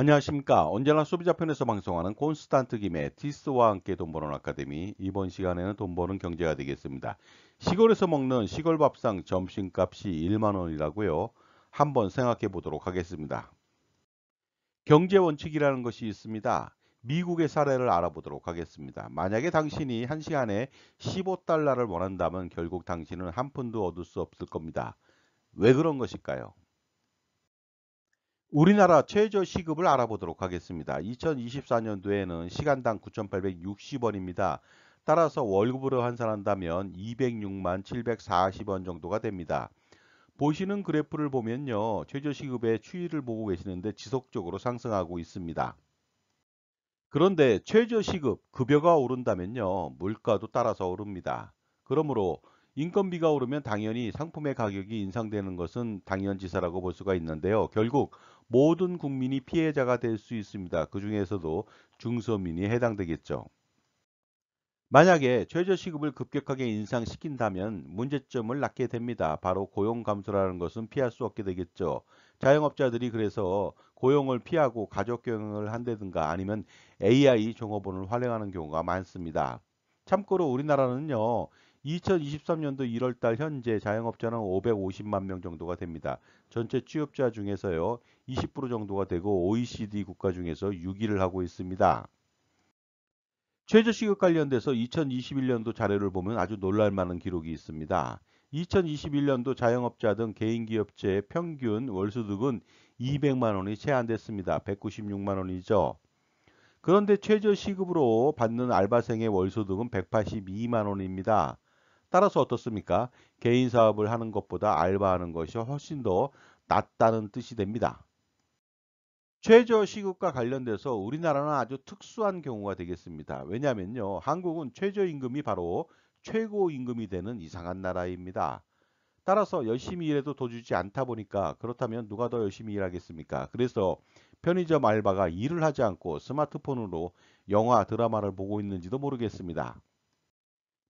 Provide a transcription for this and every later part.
안녕하십니까 언제나 소비자 편에서 방송하는 콘스탄트 김의 티스와 함께 돈 버는 아카데미 이번 시간에는 돈 버는 경제가 되겠습니다 시골에서 먹는 시골밥상 점심값이 1만원이라고요 한번 생각해 보도록 하겠습니다 경제원칙이라는 것이 있습니다 미국의 사례를 알아보도록 하겠습니다 만약에 당신이 한시간에 15달러를 원한다면 결국 당신은 한 푼도 얻을 수 없을 겁니다 왜 그런 것일까요 우리나라 최저 시급을 알아보도록 하겠습니다. 2024년도에는 시간당 9,860원입니다. 따라서 월급으로 환산한다면 206만 740원 정도가 됩니다. 보시는 그래프를 보면요. 최저시급의 추이를 보고 계시는데 지속적으로 상승하고 있습니다. 그런데 최저시급 급여가 오른다면요. 물가도 따라서 오릅니다. 그러므로 인건비가 오르면 당연히 상품의 가격이 인상되는 것은 당연지사라고 볼 수가 있는데요. 결국 모든 국민이 피해자가 될 수 있습니다. 그 중에서도 중소민이 해당되겠죠. 만약에 최저시급을 급격하게 인상시킨다면 문제점을 낳게 됩니다. 바로 고용 감소라는 것은 피할 수 없게 되겠죠. 자영업자들이 그래서 고용을 피하고 가족 경영을 한다든가 아니면 AI 종업원을 활용하는 경우가 많습니다. 참고로 우리나라는요. 2023년도 1월달 현재 자영업자는 550만 명 정도가 됩니다. 전체 취업자 중에서요 20% 정도가 되고 OECD 국가 중에서 6위를 하고 있습니다. 최저시급 관련돼서 2021년도 자료를 보면 아주 놀랄만한 기록이 있습니다. 2021년도 자영업자 등 개인기업체의 평균 월소득은 200만원이 제한됐습니다 196만원이죠. 그런데 최저시급으로 받는 알바생의 월소득은 182만원입니다. 따라서 어떻습니까? 개인 사업을 하는 것보다 알바하는 것이 훨씬 더 낫다는 뜻이 됩니다. 최저 시급과 관련돼서 우리나라는 아주 특수한 경우가 되겠습니다. 왜냐면요. 한국은 최저임금이 바로 최고임금이 되는 이상한 나라입니다. 따라서 열심히 일해도 도주지 않다 보니까 그렇다면 누가 더 열심히 일하겠습니까? 그래서 편의점 알바가 일을 하지 않고 스마트폰으로 영화, 드라마를 보고 있는지도 모르겠습니다.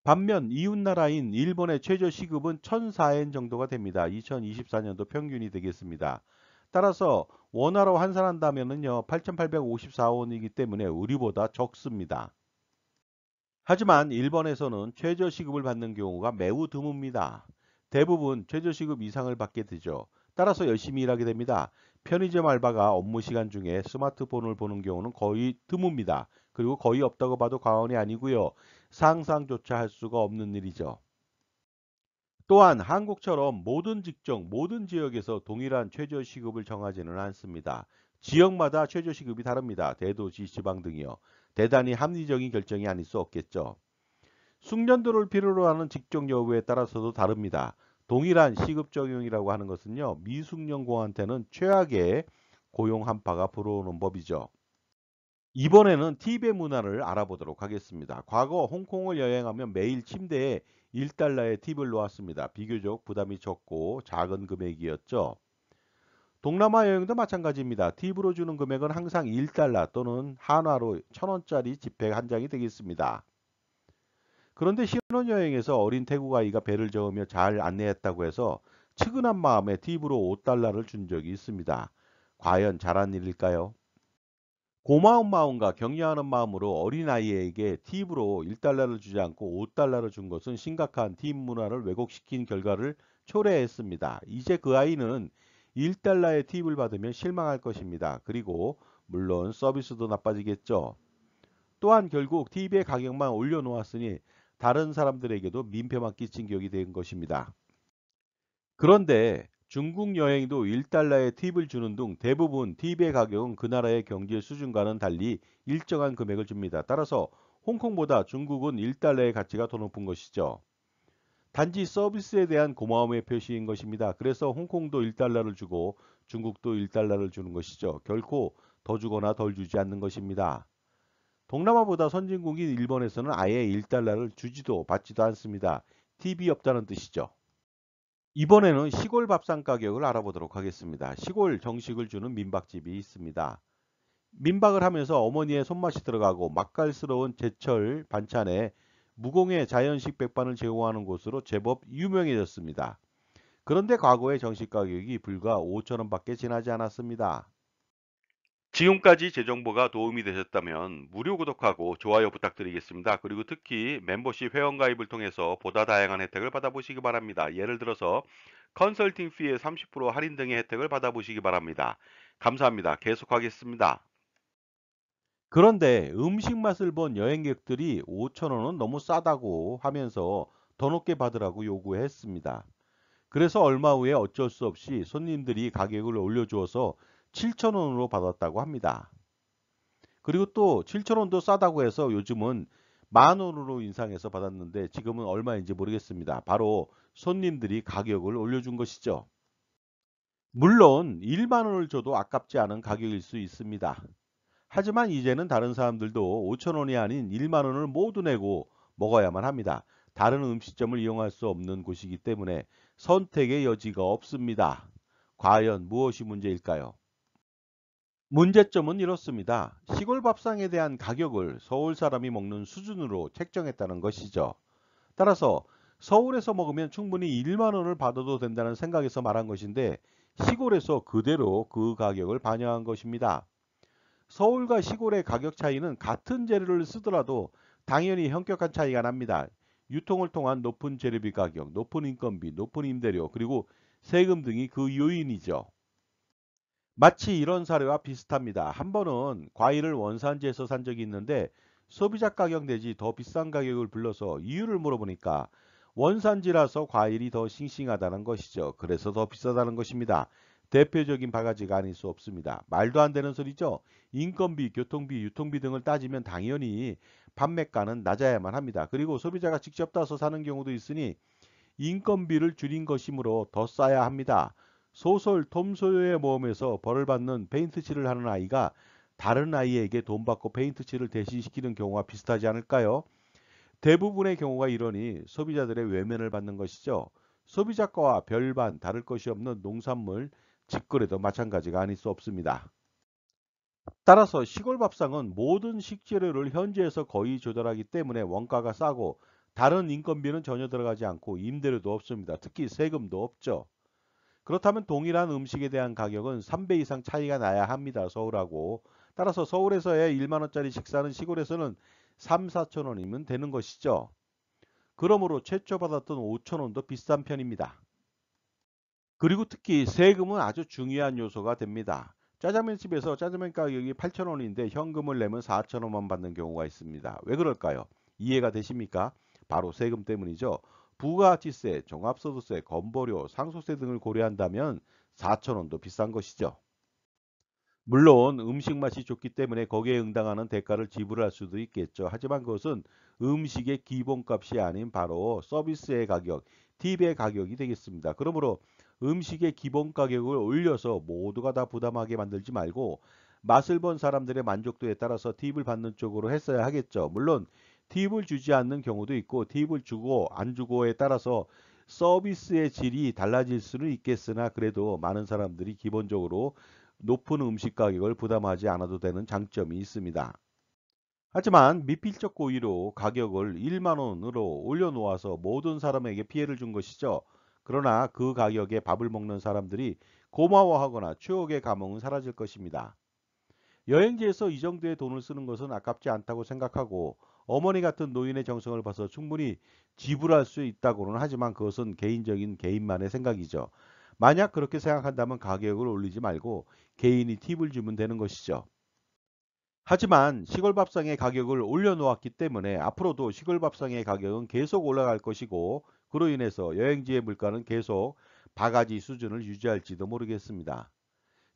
반면 이웃나라인 일본의 최저시급은 1004엔 정도가 됩니다. 2024년도 평균이 되겠습니다. 따라서 원화로 환산한다면요 8,854원이기 때문에 우리보다 적습니다. 하지만 일본에서는 최저시급을 받는 경우가 매우 드뭅니다. 대부분 최저시급 이상을 받게 되죠. 따라서 열심히 일하게 됩니다. 편의점 알바가 업무 시간 중에 스마트폰을 보는 경우는 거의 드뭅니다. 그리고 거의 없다고 봐도 과언이 아니고요. 상상조차 할 수가 없는 일이죠. 또한 한국처럼 모든 직종, 모든 지역에서 동일한 최저시급을 정하지는 않습니다. 지역마다 최저시급이 다릅니다. 대도시, 지방 등이요. 대단히 합리적인 결정이 아닐 수 없겠죠. 숙련도를 필요로 하는 직종 여부에 따라서도 다릅니다. 동일한 시급 적용이라고 하는 것은요. 미숙련공한테는 최악의 고용 한파가 불어오는 법이죠. 이번에는 팁의 문화를 알아보도록 하겠습니다. 과거 홍콩을 여행하면 매일 침대에 1달러의 팁을 놓았습니다. 비교적 부담이 적고 작은 금액이었죠. 동남아 여행도 마찬가지입니다. 팁으로 주는 금액은 항상 1달러 또는 한화로 1000원짜리 지폐 한 장이 되겠습니다. 그런데 신혼여행에서 어린 태국 아이가 배를 저으며 잘 안내했다고 해서 측은한 마음에 팁으로 5달러를 준 적이 있습니다. 과연 잘한 일일까요? 고마운 마음과 격려하는 마음으로 어린아이에게 팁으로 1달러를 주지 않고 5달러를 준 것은 심각한 팁 문화를 왜곡시킨 결과를 초래했습니다. 이제 그 아이는 1달러의 팁을 받으면 실망할 것입니다. 그리고 물론 서비스도 나빠지겠죠. 또한 결국 팁의 가격만 올려놓았으니 다른 사람들에게도 민폐만 끼친 격이 된 것입니다. 그런데 중국 여행도 1달러에 팁을 주는 등 대부분 팁의 가격은 그 나라의 경제 수준과는 달리 일정한 금액을 줍니다. 따라서 홍콩보다 중국은 1달러의 가치가 더 높은 것이죠. 단지 서비스에 대한 고마움의 표시인 것입니다. 그래서 홍콩도 1달러를 주고 중국도 1달러를 주는 것이죠. 결코 더 주거나 덜 주지 않는 것입니다. 동남아보다 선진국인 일본에서는 아예 1달러를 주지도 받지도 않습니다. 팁이 없다는 뜻이죠. 이번에는 시골 밥상 가격을 알아보도록 하겠습니다. 시골 정식을 주는 민박집이 있습니다. 민박을 하면서 어머니의 손맛이 들어가고 맛깔스러운 제철 반찬에 무공의 자연식 백반을 제공하는 곳으로 제법 유명해졌습니다. 그런데 과거의 정식 가격이 불과 5천원밖에 지나지 않았습니다. 지금까지 제 정보가 도움이 되셨다면 무료 구독하고 좋아요 부탁드리겠습니다. 그리고 특히 멤버십 회원가입을 통해서 보다 다양한 혜택을 받아보시기 바랍니다. 예를 들어서 컨설팅 피의 30% 할인 등의 혜택을 받아보시기 바랍니다. 감사합니다. 계속하겠습니다. 그런데 음식 맛을 본 여행객들이 5천원은 너무 싸다고 하면서 더 높게 받으라고 요구했습니다. 그래서 얼마 후에 어쩔 수 없이 손님들이 가격을 올려주어서 7,000원으로 받았다고 합니다. 그리고 또 7,000원도 싸다고 해서 요즘은 만 원으로 인상해서 받았는데 지금은 얼마인지 모르겠습니다. 바로 손님들이 가격을 올려준 것이죠. 물론 1만 원을 줘도 아깝지 않은 가격일 수 있습니다. 하지만 이제는 다른 사람들도 5천 원이 아닌 1만 원을 모두 내고 먹어야만 합니다. 다른 음식점을 이용할 수 없는 곳이기 때문에 선택의 여지가 없습니다. 과연 무엇이 문제일까요? 문제점은 이렇습니다. 시골 밥상에 대한 가격을 서울 사람이 먹는 수준으로 책정했다는 것이죠. 따라서 서울에서 먹으면 충분히 1만원을 받아도 된다는 생각에서 말한 것인데 시골에서 그대로 그 가격을 반영한 것입니다. 서울과 시골의 가격 차이는 같은 재료를 쓰더라도 당연히 현격한 차이가 납니다. 유통을 통한 높은 재료비 가격, 높은 인건비, 높은 임대료, 그리고 세금 등이 그 요인이죠. 마치 이런 사례와 비슷합니다. 한 번은 과일을 원산지에서 산 적이 있는데 소비자 가격 내지 더 비싼 가격을 불러서 이유를 물어보니까 원산지라서 과일이 더 싱싱하다는 것이죠. 그래서 더 비싸다는 것입니다. 대표적인 바가지가 아닐 수 없습니다. 말도 안 되는 소리죠. 인건비, 교통비, 유통비 등을 따지면 당연히 판매가는 낮아야만 합니다. 그리고 소비자가 직접 따서 사는 경우도 있으니 인건비를 줄인 것이므로 더 싸야 합니다. 소설 톰소요의 모험에서 벌을 받는 페인트칠을 하는 아이가 다른 아이에게 돈 받고 페인트칠을 대신시키는 경우와 비슷하지 않을까요? 대부분의 경우가 이러니 소비자들의 외면을 받는 것이죠. 소비자과와 별반 다를 것이 없는 농산물, 직거래도 마찬가지가 아닐 수 없습니다. 따라서 시골밥상은 모든 식재료를 현지에서 거의 조달하기 때문에 원가가 싸고 다른 인건비는 전혀 들어가지 않고 임대료도 없습니다. 특히 세금도 없죠. 그렇다면 동일한 음식에 대한 가격은 3배 이상 차이가 나야 합니다. 서울하고. 따라서 서울에서의 1만원짜리 식사는 시골에서는 3, 4천원이면 되는 것이죠. 그러므로 최초 받았던 5천원도 비싼 편입니다. 그리고 특히 세금은 아주 중요한 요소가 됩니다. 짜장면집에서 짜장면 가격이 8천원인데 현금을 내면 4천원만 받는 경우가 있습니다. 왜 그럴까요? 이해가 되십니까? 바로 세금 때문이죠. 부가가치세, 종합소득세, 건보료, 상속세 등을 고려한다면 4천원도 비싼 것이죠. 물론 음식 맛이 좋기 때문에 거기에 응당하는 대가를 지불할 수도 있겠죠. 하지만 그것은 음식의 기본값이 아닌 바로 서비스의 가격, 팁의 가격이 되겠습니다. 그러므로 음식의 기본 가격을 올려서 모두가 다 부담하게 만들지 말고 맛을 본 사람들의 만족도에 따라서 팁을 받는 쪽으로 했어야 하겠죠. 물론 팁을 주지 않는 경우도 있고 팁을 주고 안 주고에 따라서 서비스의 질이 달라질 수는 있겠으나 그래도 많은 사람들이 기본적으로 높은 음식 가격을 부담하지 않아도 되는 장점이 있습니다. 하지만 미필적 고의로 가격을 1만원으로 올려놓아서 모든 사람에게 피해를 준 것이죠. 그러나 그 가격에 밥을 먹는 사람들이 고마워하거나 추억의 감흥은 사라질 것입니다. 여행지에서 이 정도의 돈을 쓰는 것은 아깝지 않다고 생각하고 어머니 같은 노인의 정성을 봐서 충분히 지불할 수 있다고는 하지만 그것은 개인적인 개인만의 생각이죠. 만약 그렇게 생각한다면 가격을 올리지 말고 개인이 팁을 주면 되는 것이죠. 하지만 시골밥상의 가격을 올려놓았기 때문에 앞으로도 시골밥상의 가격은 계속 올라갈 것이고 그로 인해서 여행지의 물가는 계속 바가지 수준을 유지할지도 모르겠습니다.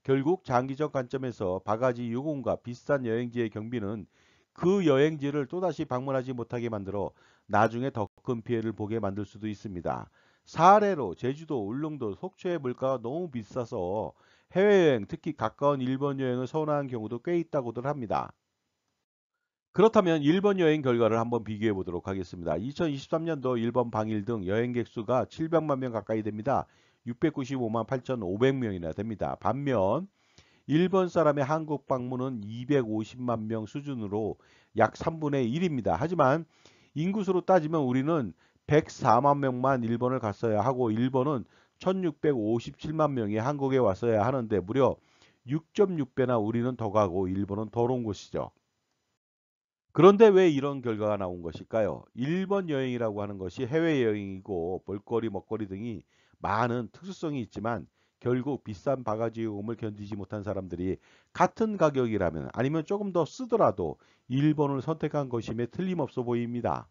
결국 장기적 관점에서 바가지 요금과 비싼 여행지의 경비는 그 여행지를 또다시 방문하지 못하게 만들어 나중에 더 큰 피해를 보게 만들 수도 있습니다. 사례로 제주도, 울릉도, 속초의 물가가 너무 비싸서 해외여행, 특히 가까운 일본 여행을 선호하는 경우도 꽤 있다고들 합니다. 그렇다면 일본 여행 결과를 한번 비교해 보도록 하겠습니다. 2023년도 일본 방일 등 여행객 수가 700만 명 가까이 됩니다. 695만 8,500명이나 됩니다. 반면 일본 사람의 한국 방문은 250만 명 수준으로 약 3분의 1입니다. 하지만 인구수로 따지면 우리는 104만 명만 일본을 갔어야 하고 일본은 1657만 명이 한국에 왔어야 하는데 무려 6.6배나 우리는 더 가고 일본은 더러운 곳이죠 그런데 왜 이런 결과가 나온 것일까요? 일본 여행이라고 하는 것이 해외 여행이고 볼거리, 먹거리 등이 많은 특수성이 있지만 결국 비싼 바가지의 오을 견디지 못한 사람들이 같은 가격이라면 아니면 조금 더 쓰더라도 일본을 선택한 것임에 틀림없어 보입니다.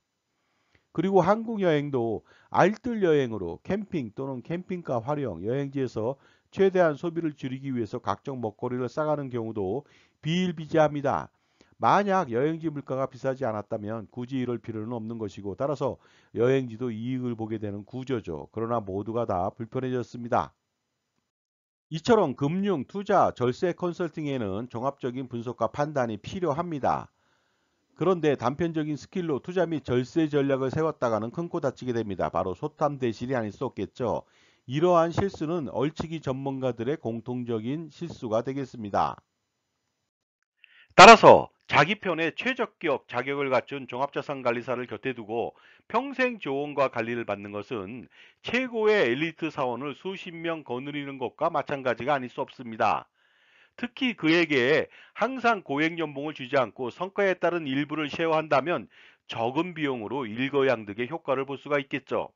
그리고 한국 여행도 알뜰 여행으로 캠핑 또는 캠핑카 활용, 여행지에서 최대한 소비를 줄이기 위해서 각종 먹거리를 싸가는 경우도 비일비재합니다. 만약 여행지 물가가 비싸지 않았다면 굳이 이럴 필요는 없는 것이고 따라서 여행지도 이익을 보게 되는 구조죠. 그러나 모두가 다 불편해졌습니다. 이처럼 금융, 투자, 절세 컨설팅에는 종합적인 분석과 판단이 필요합니다. 그런데 단편적인 스킬로 투자 및 절세 전략을 세웠다가는 큰코 다치게 됩니다. 바로 소탐 대실이 아닐 수 없겠죠. 이러한 실수는 얼치기 전문가들의 공통적인 실수가 되겠습니다. 따라서 자기 편에 최적기업 자격을 갖춘 종합자산관리사를 곁에 두고 평생 조언과 관리를 받는 것은 최고의 엘리트 사원을 수십 명 거느리는 것과 마찬가지가 아닐 수 없습니다. 특히 그에게 항상 고액 연봉을 주지 않고 성과에 따른 일부를 쉐어한다면 적은 비용으로 일거양득의 효과를 볼 수가 있겠죠.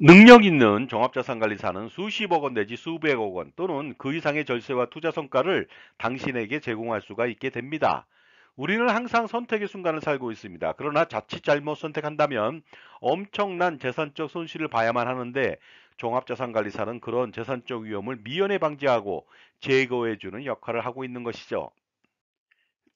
능력 있는 종합자산관리사는 수십억 원 내지 수백억 원 또는 그 이상의 절세와 투자 성과를 당신에게 제공할 수가 있게 됩니다. 우리는 항상 선택의 순간을 살고 있습니다. 그러나 자칫 잘못 선택한다면 엄청난 재산적 손실을 봐야만 하는데 종합자산관리사는 그런 재산적 위험을 미연에 방지하고 제거해주는 역할을 하고 있는 것이죠.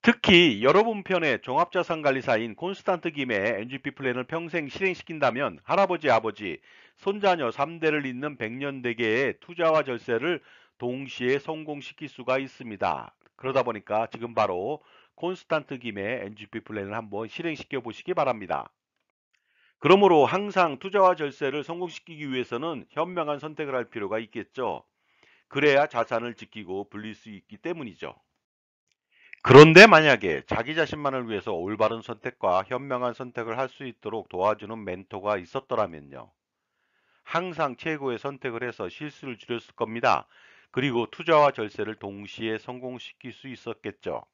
특히 여러분 편의 종합자산관리사인 콘스탄트 김의 NGP 플랜을 평생 실행시킨다면 할아버지, 아버지, 손자녀 3대를 잇는 백년대계의 투자와 절세를 동시에 성공시킬 수가 있습니다. 그러다 보니까 지금 바로 콘스탄트 김의 NGP 플랜을 한번 실행시켜 보시기 바랍니다. 그러므로 항상 투자와 절세를 성공시키기 위해서는 현명한 선택을 할 필요가 있겠죠. 그래야 자산을 지키고 불릴 수 있기 때문이죠. 그런데 만약에 자기 자신만을 위해서 올바른 선택과 현명한 선택을 할 수 있도록 도와주는 멘토가 있었더라면요. 항상 최고의 선택을 해서 실수를 줄였을 겁니다. 그리고 투자와 절세를 동시에 성공시킬 수 있었겠죠.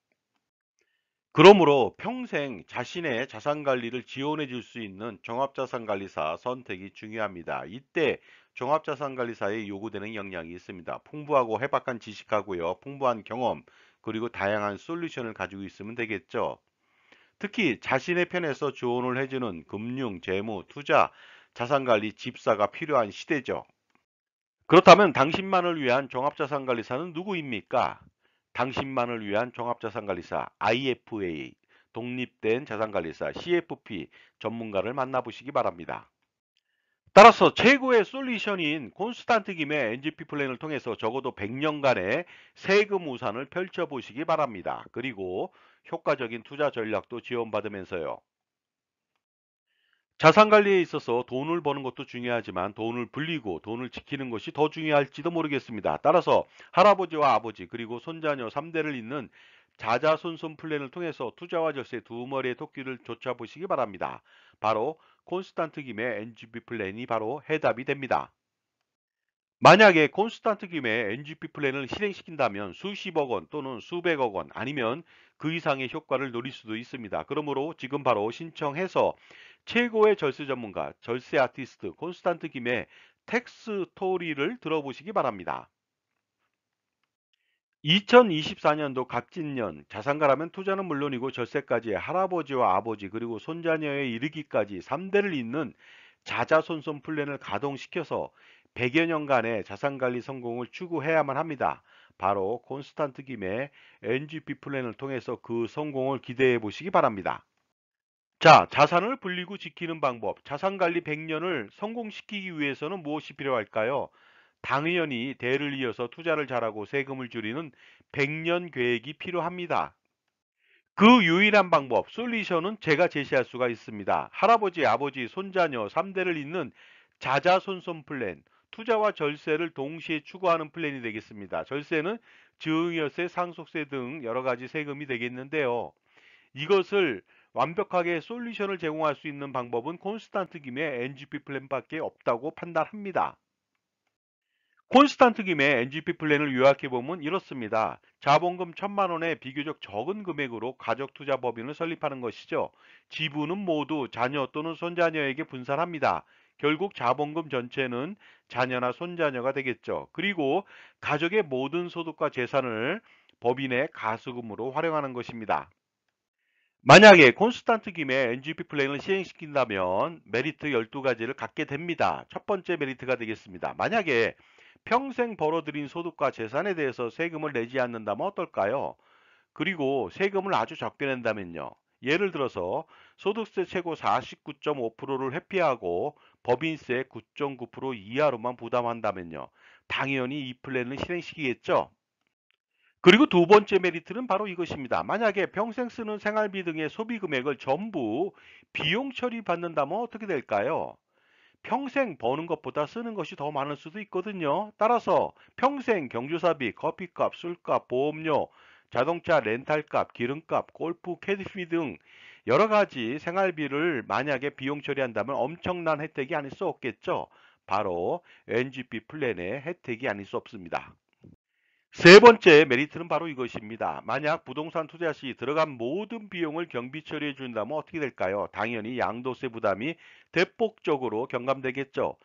그러므로 평생 자신의 자산관리를 지원해 줄 수 있는 종합자산관리사 선택이 중요합니다. 이때 종합자산관리사에 요구되는 역량이 있습니다. 풍부하고 해박한 지식하고요. 풍부한 경험 그리고 다양한 솔루션을 가지고 있으면 되겠죠. 특히 자신의 편에서 조언을 해주는 금융, 재무, 투자, 자산관리 집사가 필요한 시대죠. 그렇다면 당신만을 위한 종합자산관리사는 누구입니까? 당신만을 위한 종합자산관리사 IFA 독립된 자산관리사 CFP 전문가를 만나보시기 바랍니다. 따라서 최고의 솔루션인 콘스탄트 김의 NGP 플랜을 통해서 적어도 100년간의 세금 우산을 펼쳐보시기 바랍니다. 그리고 효과적인 투자 전략도 지원받으면서요. 자산 관리에 있어서 돈을 버는 것도 중요하지만 돈을 불리고 돈을 지키는 것이 더 중요할지도 모르겠습니다. 따라서 할아버지와 아버지 그리고 손자녀 3대를 잇는 자자손손 플랜을 통해서 투자와 절세 두 머리의 토끼를 쫓아보시기 바랍니다. 바로 콘스탄트 김의 NGP 플랜이 바로 해답이 됩니다. 만약에 콘스탄트 김의 NGP 플랜을 실행시킨다면 수십억 원 또는 수백억 원 아니면 그 이상의 효과를 노릴 수도 있습니다. 그러므로 지금 바로 신청해서 최고의 절세 전문가, 절세 아티스트 콘스탄트 김의 텍스 토리를 들어보시기 바랍니다. 2024년도 갑진년 자산가라면 투자는 물론이고 절세까지 할아버지와 아버지 그리고 손자녀에 이르기까지 3대를 잇는 자자손손 플랜을 가동시켜서 100여 년간의 자산관리 성공을 추구해야만 합니다. 바로 콘스탄트 김의 NGP 플랜을 통해서 그 성공을 기대해 보시기 바랍니다. 자, 자산을 불리고 지키는 방법. 자산관리 100년을 성공시키기 위해서는 무엇이 필요할까요? 당연히 대를 이어서 투자를 잘하고 세금을 줄이는 100년 계획이 필요합니다. 그 유일한 방법, 솔루션은 제가 제시할 수가 있습니다. 할아버지, 아버지, 손자녀 3대를 잇는 자자손손 플랜, 투자와 절세를 동시에 추구하는 플랜이 되겠습니다. 절세는 증여세, 상속세 등 여러 가지 세금이 되겠는데요. 이것을 완벽하게 솔루션을 제공할 수 있는 방법은 콘스탄트 김의 NGP 플랜밖에 없다고 판단합니다. 콘스탄트 김의 NGP 플랜을 요약해보면 이렇습니다. 자본금 1천만원에 비교적 적은 금액으로 가족투자 법인을 설립하는 것이죠. 지분은 모두 자녀 또는 손자녀에게 분산합니다. 결국 자본금 전체는 자녀나 손자녀가 되겠죠. 그리고 가족의 모든 소득과 재산을 법인의 가수금으로 활용하는 것입니다. 만약에 콘스탄트 김에 NGP 플랜을 시행시킨다면 메리트 12가지를 갖게 됩니다. 첫 번째 메리트가 되겠습니다. 만약에 평생 벌어들인 소득과 재산에 대해서 세금을 내지 않는다면 어떨까요? 그리고 세금을 아주 적게 낸다면요. 예를 들어서 소득세 최고 49.5%를 회피하고 법인세 9.9% 이하로만 부담한다면요. 당연히 이 플랜을 실행시키겠죠. 그리고 두 번째 메리트는 바로 이것입니다. 만약에 평생 쓰는 생활비 등의 소비 금액을 전부 비용 처리 받는다면 어떻게 될까요? 평생 버는 것보다 쓰는 것이 더 많을 수도 있거든요. 따라서 평생 경조사비, 커피값, 술값, 보험료, 자동차 렌탈값, 기름값, 골프, 캐디피 등 여러 가지 생활비를 만약에 비용 처리한다면 엄청난 혜택이 아닐 수 없겠죠. 바로 NGP 플랜의 혜택이 아닐 수 없습니다. 세 번째 메리트는 바로 이것입니다. 만약 부동산 투자 시 들어간 모든 비용을 경비 처리해 준다면 어떻게 될까요? 당연히 양도세 부담이 대폭적으로 경감되겠죠.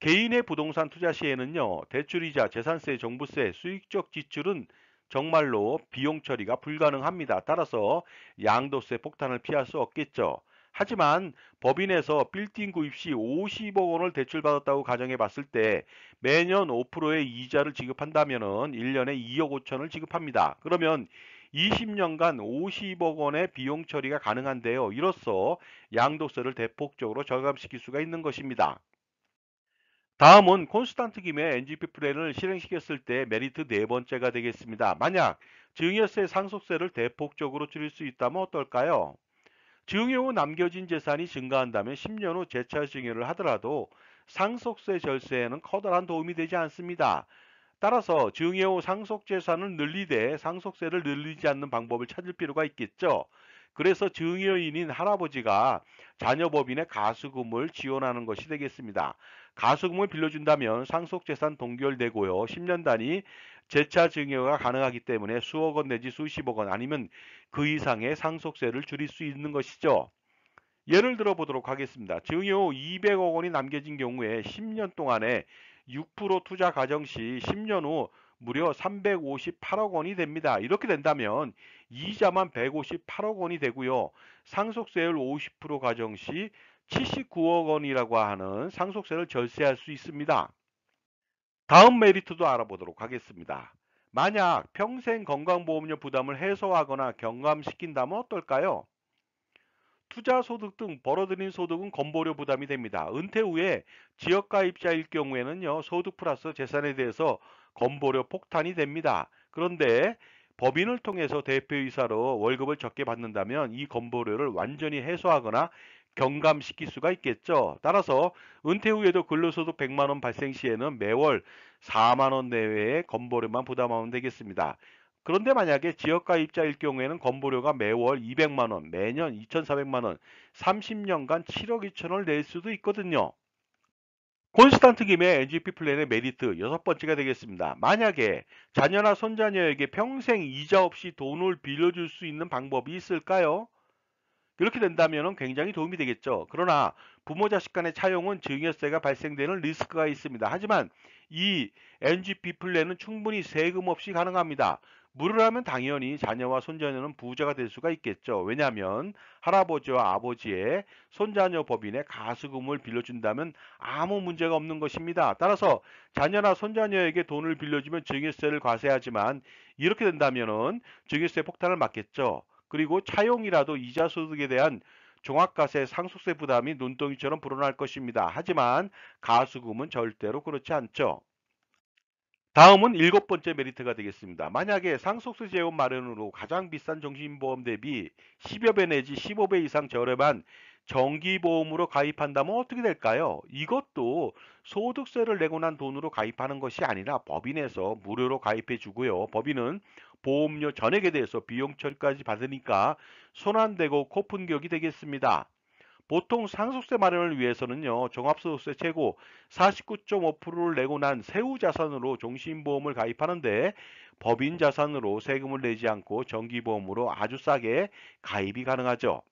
개인의 부동산 투자 시에는요. 대출이자, 재산세, 종부세, 수익적 지출은 정말로 비용 처리가 불가능합니다. 따라서 양도세 폭탄을 피할 수 없겠죠. 하지만 법인에서 빌딩 구입 시 50억 원을 대출받았다고 가정해 봤을 때 매년 5%의 이자를 지급한다면 1년에 2억 5천을 지급합니다. 그러면 20년간 50억 원의 비용 처리가 가능한데요. 이로써 양도세를 대폭적으로 절감시킬 수가 있는 것입니다. 다음은 콘스탄트 김의 NGP 플랜을 실행시켰을 때 메리트 네 번째가 되겠습니다. 만약 증여세 상속세를 대폭적으로 줄일 수 있다면 어떨까요? 증여 후 남겨진 재산이 증가한다면 10년 후 재차증여를 하더라도 상속세 절세에는 커다란 도움이 되지 않습니다. 따라서 증여 후 상속재산을 늘리되 상속세를 늘리지 않는 방법을 찾을 필요가 있겠죠. 그래서 증여인인 할아버지가 자녀법인의 가수금을 지원하는 것이 되겠습니다. 가수금을 빌려준다면 상속재산 동결되고요. 10년 단위 재차 증여가 가능하기 때문에 수억 원 내지 수십억 원 아니면 그 이상의 상속세를 줄일 수 있는 것이죠. 예를 들어 보도록 하겠습니다. 증여 200억 원이 남겨진 경우에 10년 동안에 6% 투자 가정 시 10년 후 무려 358억 원이 됩니다. 이렇게 된다면 이자만 158억 원이 되고요. 상속세율 50% 가정 시 79억 원이라고 하는 상속세를 절세할 수 있습니다. 다음 메리트도 알아보도록 하겠습니다. 만약 평생 건강보험료 부담을 해소하거나 경감시킨다면 어떨까요? 투자소득 등 벌어들인 소득은 건보료 부담이 됩니다. 은퇴 후에 지역가입자일 경우에는요. 소득 플러스 재산에 대해서 건보료 폭탄이 됩니다. 그런데 법인을 통해서 대표이사로 월급을 적게 받는다면 이 건보료를 완전히 해소하거나 경감시킬 수가 있겠죠. 따라서 은퇴 후에도 근로소득 100만원 발생 시에는 매월 4만원 내외의 건보료만 부담하면 되겠습니다. 그런데 만약에 지역가입자일 경우에는 건보료가 매월 200만원, 매년 2,400만원, 30년간 7억 2천원을 낼 수도 있거든요. 콘스탄트 김의 NGP 플랜의 메리트 여섯 번째가 되겠습니다. 만약에 자녀나 손자녀에게 평생 이자 없이 돈을 빌려줄 수 있는 방법이 있을까요? 이렇게 된다면 굉장히 도움이 되겠죠. 그러나 부모 자식 간의 차용은 증여세가 발생되는 리스크가 있습니다. 하지만 이 NGP 플랜은 충분히 세금 없이 가능합니다. 무료라면 당연히 자녀와 손자녀는 부자가 될 수가 있겠죠. 왜냐하면 할아버지와 아버지의 손자녀 법인의 가수금을 빌려준다면 아무 문제가 없는 것입니다. 따라서 자녀나 손자녀에게 돈을 빌려주면 증여세를 과세하지만 이렇게 된다면 증여세 폭탄을 맞겠죠. 그리고 차용이라도 이자 소득에 대한 종합가세 상속세 부담이 눈덩이처럼 불어날 것입니다. 하지만 가수금은 절대로 그렇지 않죠. 다음은 일곱 번째 메리트가 되겠습니다. 만약에 상속세 재원 마련으로 가장 비싼 정신보험 대비 10여 배 내지 15배 이상 저렴한 정기보험으로 가입한다면 어떻게 될까요? 이것도 소득세를 내고 난 돈으로 가입하는 것이 아니라 법인에서 무료로 가입해 주고요. 법인은 보험료 전액에 대해서 비용철까지 받으니까 손안대고 코푼 격이 되겠습니다. 보통 상속세 마련을 위해서는요. 종합소득세 최고 49.5%를 내고 난 세후 자산으로 종신보험을 가입하는데 법인 자산으로 세금을 내지 않고 정기보험으로 아주 싸게 가입이 가능하죠.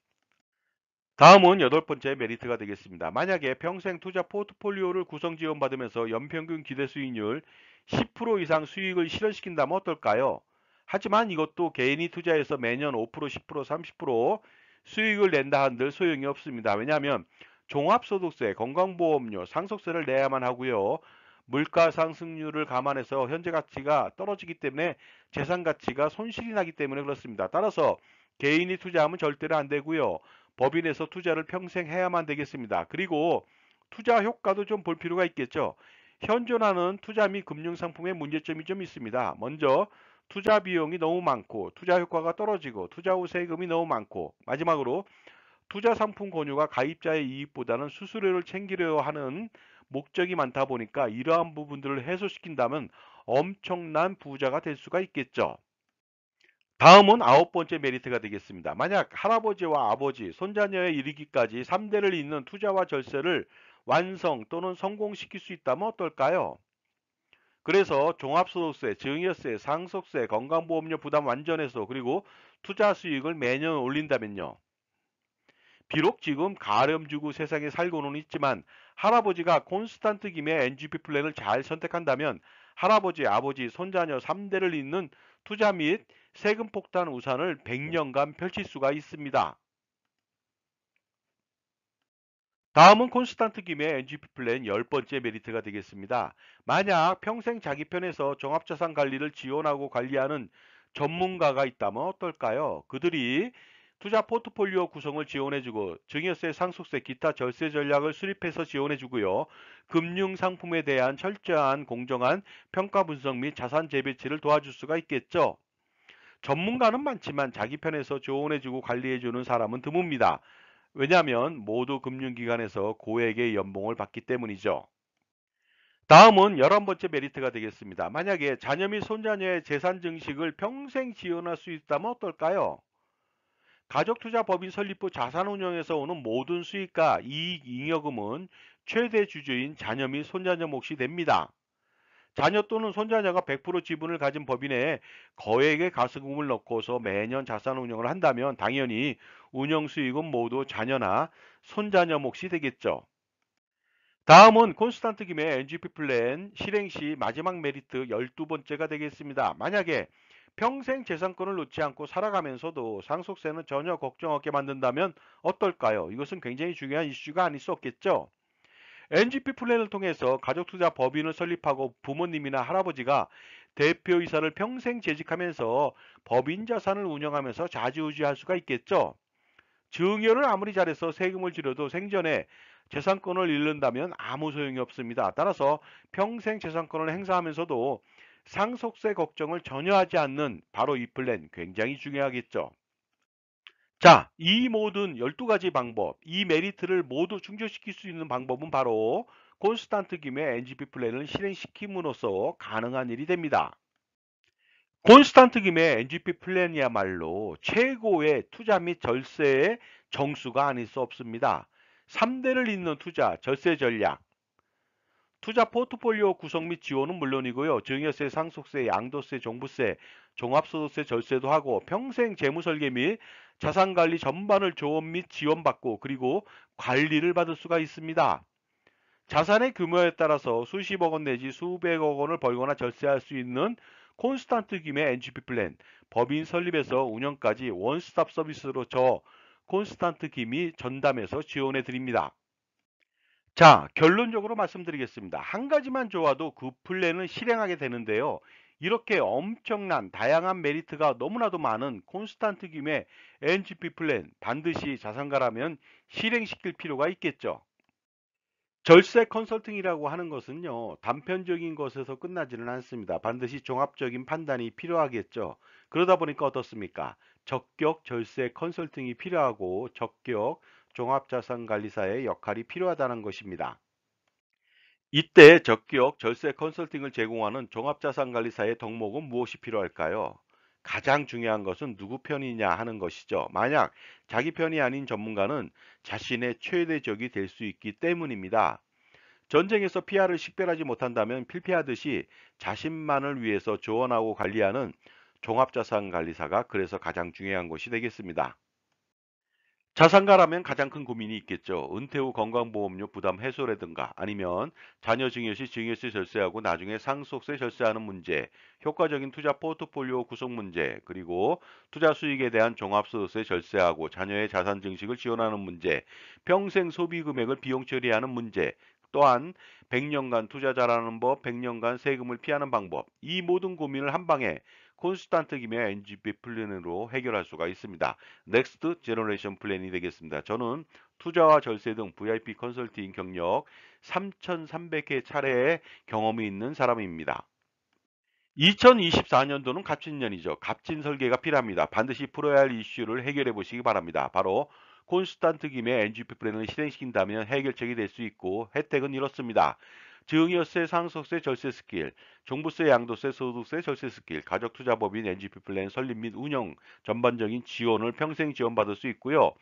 다음은 여덟 번째 메리트가 되겠습니다. 만약에 평생 투자 포트폴리오를 구성 지원받으면서 연평균 기대 수익률 10% 이상 수익을 실현시킨다면 어떨까요? 하지만 이것도 개인이 투자해서 매년 5%, 10%, 30% 수익을 낸다 한들 소용이 없습니다. 왜냐하면 종합소득세, 건강보험료, 상속세를 내야만 하고요. 물가 상승률을 감안해서 현재 가치가 떨어지기 때문에 재산 가치가 손실이 나기 때문에 그렇습니다. 따라서 개인이 투자하면 절대로 안 되고요. 법인에서 투자를 평생 해야만 되겠습니다. 그리고 투자 효과도 좀 볼 필요가 있겠죠. 현존하는 투자 및 금융상품의 문제점이 좀 있습니다. 먼저 투자 비용이 너무 많고 투자 효과가 떨어지고 투자 후 세금이 너무 많고 마지막으로 투자 상품 권유가 가입자의 이익보다는 수수료를 챙기려 하는 목적이 많다 보니까 이러한 부분들을 해소시킨다면 엄청난 부자가 될 수가 있겠죠. 다음은 아홉 번째 메리트가 되겠습니다. 만약 할아버지와 아버지, 손자녀에 이르기까지 3대를 잇는 투자와 절세를 완성 또는 성공시킬 수 있다면 어떨까요? 그래서 종합소득세, 증여세, 상속세, 건강보험료 부담 완전해서 그리고 투자 수익을 매년 올린다면요. 비록 지금 가렴주구 세상에 살고는 있지만 할아버지가 콘스탄트 김의 NGP 플랜을 잘 선택한다면 할아버지, 아버지, 손자녀 3대를 잇는 투자 및 세금 폭탄 우산을 100년간 펼칠 수가 있습니다. 다음은 콘스탄트 김의 NGP 플랜 10번째 메리트가 되겠습니다. 만약 평생 자기 편에서 종합자산 관리를 지원하고 관리하는 전문가가 있다면 어떨까요? 그들이 투자 포트폴리오 구성을 지원해주고 증여세, 상속세, 기타 절세 전략을 수립해서 지원해주고요. 금융 상품에 대한 철저한 공정한 평가 분석 및 자산 재배치를 도와줄 수가 있겠죠. 전문가는 많지만 자기 편에서 조언해주고 관리해주는 사람은 드뭅니다. 왜냐하면 모두 금융기관에서 고액의 연봉을 받기 때문이죠. 다음은 11번째 메리트가 되겠습니다. 만약에 자녀 및 손자녀의 재산 증식을 평생 지원할 수 있다면 어떨까요? 가족투자법인 설립 후 자산운용에서 오는 모든 수익과 이익잉여금은 최대 주주인 자녀 및 손자녀 몫이 됩니다. 자녀 또는 손자녀가 100% 지분을 가진 법인에 거액의 가스금을 넣고서 매년 자산 운용을 한다면 당연히 운영 수익은 모두 자녀나 손자녀 몫이 되겠죠. 다음은 콘스탄트 김의 NGP 플랜 실행 시 마지막 메리트 12번째가 되겠습니다. 만약에 평생 재산권을 놓지 않고 살아가면서도 상속세는 전혀 걱정 없게 만든다면 어떨까요? 이것은 굉장히 중요한 이슈가 아닐 수 없겠죠. NGP 플랜을 통해서 가족투자 법인을 설립하고 부모님이나 할아버지가 대표이사를 평생 재직하면서 법인 자산을 운영하면서 자지우지할 수가 있겠죠. 증여를 아무리 잘해서 세금을 지려도 생전에 재산권을 잃는다면 아무 소용이 없습니다. 따라서 평생 재산권을 행사하면서도 상속세 걱정을 전혀 하지 않는 바로 이 플랜 굉장히 중요하겠죠. 자, 이 모든 12가지 방법, 이 메리트를 모두 충족시킬 수 있는 방법은 바로 콘스탄트 김의 NGP 플랜을 실행시킴으로써 가능한 일이 됩니다. 콘스탄트 김의 NGP 플랜이야말로 최고의 투자 및 절세의 정수가 아닐 수 없습니다. 3대를 잇는 투자, 절세 전략, 투자 포트폴리오 구성 및 지원은 물론이고요. 증여세, 상속세, 양도세, 종부세, 종합소득세 절세도 하고 평생 재무설계 및 네. 자산관리 전반을 조언 및 지원받고 그리고 관리를 받을 수가 있습니다. 자산의 규모에 따라서 수십억 원 내지 수백억 원을 벌거나 절세할 수 있는 콘스탄트 김의 NGP 플랜, 법인 설립에서 운영까지 원스톱 서비스로 저 콘스탄트 김이 전담해서 지원해 드립니다. 자, 결론적으로 말씀드리겠습니다. 한 가지만 좋아도 그 플랜은 실행하게 되는데요. 이렇게 엄청난 다양한 메리트가 너무나도 많은 콘스탄트 김의 NGP 플랜 반드시 자산가라면 실행시킬 필요가 있겠죠. 절세 컨설팅이라고 하는 것은요 단편적인 것에서 끝나지는 않습니다. 반드시 종합적인 판단이 필요하겠죠. 그러다 보니까 어떻습니까? 적격 절세 컨설팅이 필요하고 적격 종합자산관리사의 역할이 필요하다는 것입니다. 이때 적기역 절세 컨설팅을 제공하는 종합자산관리사의 덕목은 무엇이 필요할까요? 가장 중요한 것은 누구 편이냐 하는 것이죠. 만약 자기 편이 아닌 전문가는 자신의 최대 적이 될 수 있기 때문입니다. 전쟁에서 피하를 식별하지 못한다면 필피하듯이 자신만을 위해서 조언하고 관리하는 종합자산관리사가 그래서 가장 중요한 것이 되겠습니다. 자산가라면 가장 큰 고민이 있겠죠. 은퇴 후 건강보험료 부담 해소라든가 아니면 자녀 증여 시 증여세 절세하고 나중에 상속세 절세하는 문제, 효과적인 투자 포트폴리오 구성 문제, 그리고 투자 수익에 대한 종합소득세 절세하고 자녀의 자산 증식을 지원하는 문제, 평생 소비 금액을 비용 처리하는 문제, 또한 100년간 투자 잘하는 법, 100년간 세금을 피하는 방법, 이 모든 고민을 한 방에 콘스탄트 김의 NGP 플랜으로 해결할 수가 있습니다. 넥스트 제너레이션 플랜이 되겠습니다. 저는 투자와 절세 등 VIP 컨설팅 경력 3,300회 차례의 경험이 있는 사람입니다. 2024년도는 값진년이죠. 값진 설계가 필요합니다. 반드시 풀어야 할 이슈를 해결해 보시기 바랍니다. 바로 콘스탄트 김의 NGP 플랜을 실행시킨다면 해결책이 될 수 있고 혜택은 이렇습니다. 증여세, 상속세, 절세 스킬, 종부세, 양도세, 소득세, 절세 스킬, 가족투자법인, NGP 플랜 설립 및 운영 전반적인 지원을 평생 지원받을 수 있고요.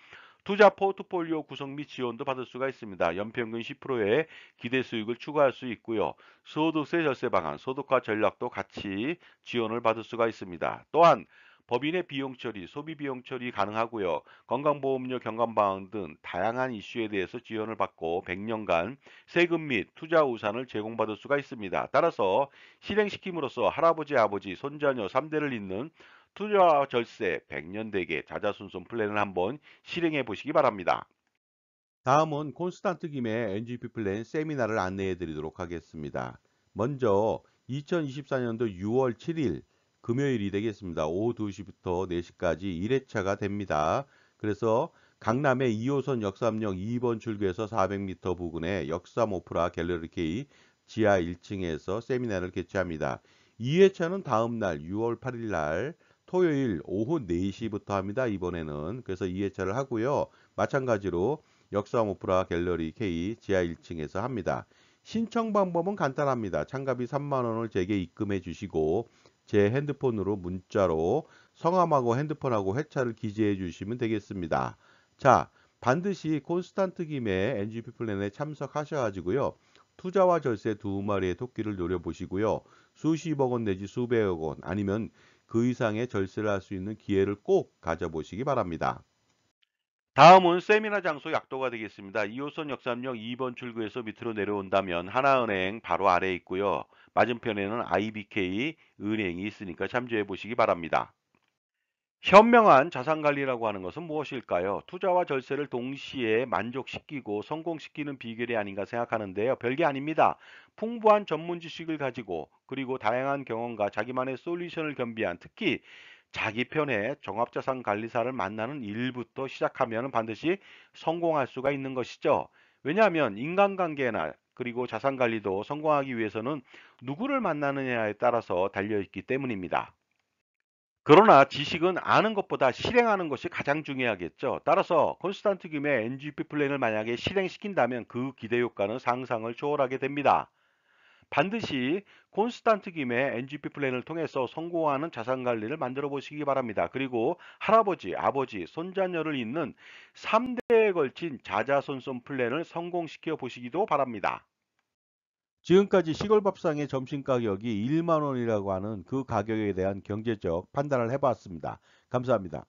투자 포트폴리오 구성 및 지원도 받을 수가 있습니다. 연평균 10%의 기대 수익을 추가할 수 있고요. 소득세 절세 방안, 소득화 전략도 같이 지원을 받을 수가 있습니다. 또한 법인의 비용 처리, 소비 비용 처리 가능하고요. 건강보험료 경감 방안 등 다양한 이슈에 대해서 지원을 받고 100년간 세금 및 투자 우산을 제공받을 수가 있습니다. 따라서 실행시킴으로써 할아버지, 아버지, 손자녀 3대를 잇는 투자 절세 100년 대계 자자순손 플랜을 한번 실행해 보시기 바랍니다. 다음은 콘스탄트 김의 NGP 플랜 세미나를 안내해 드리도록 하겠습니다. 먼저 2024년도 6월 7일 금요일이 되겠습니다. 오후 2시부터 4시까지 1회차가 됩니다. 그래서 강남의 2호선 역삼역 2번 출구에서 400m 부근에 역삼 오프라 갤러리 K 지하 1층에서 세미나를 개최합니다. 2회차는 다음 날 6월 8일 날 토요일 오후 4시부터 합니다. 이번에는 그래서 2회차를 하고요. 마찬가지로 역삼 오프라 갤러리 K 지하 1층에서 합니다. 신청 방법은 간단합니다. 참가비 3만원을 제게 입금해 주시고 제 핸드폰으로 문자로 성함하고 핸드폰하고 회차를 기재해 주시면 되겠습니다. 자, 반드시 콘스탄트 김에 NGP 플랜에 참석하셔가지고요. 투자와 절세 두 마리의 토끼를 노려보시고요. 수십억 원 내지 수백억 원 아니면 그 이상의 절세를 할 수 있는 기회를 꼭 가져보시기 바랍니다. 다음은 세미나 장소 약도가 되겠습니다. 2호선 역삼역 2번 출구에서 밑으로 내려온다면 하나은행 바로 아래에 있고요. 맞은편에는 IBK 은행이 있으니까 참조해 보시기 바랍니다. 현명한 자산관리라고 하는 것은 무엇일까요? 투자와 절세를 동시에 만족시키고 성공시키는 비결이 아닌가 생각하는데요. 별게 아닙니다. 풍부한 전문 지식을 가지고 그리고 다양한 경험과 자기만의 솔루션을 겸비한 특히 자기 편의 종합자산 관리사를 만나는 일부터 시작하면 반드시 성공할 수가 있는 것이죠. 왜냐하면 인간관계나 그리고 자산관리도 성공하기 위해서는 누구를 만나느냐에 따라서 달려있기 때문입니다. 그러나 지식은 아는 것보다 실행하는 것이 가장 중요하겠죠. 따라서 콘스탄트 김의 NGP 플랜을 만약에 실행시킨다면 그 기대 효과는 상상을 초월하게 됩니다. 반드시 콘스탄트 김의 NGP 플랜을 통해서 성공하는 자산관리를 만들어 보시기 바랍니다. 그리고 할아버지, 아버지, 손자녀를 잇는 3대에 걸친 자자손손 플랜을 성공시켜 보시기도 바랍니다. 지금까지 시골밥상의 점심가격이 1만원이라고 하는 그 가격에 대한 경제적 판단을 해봤습니다. 감사합니다.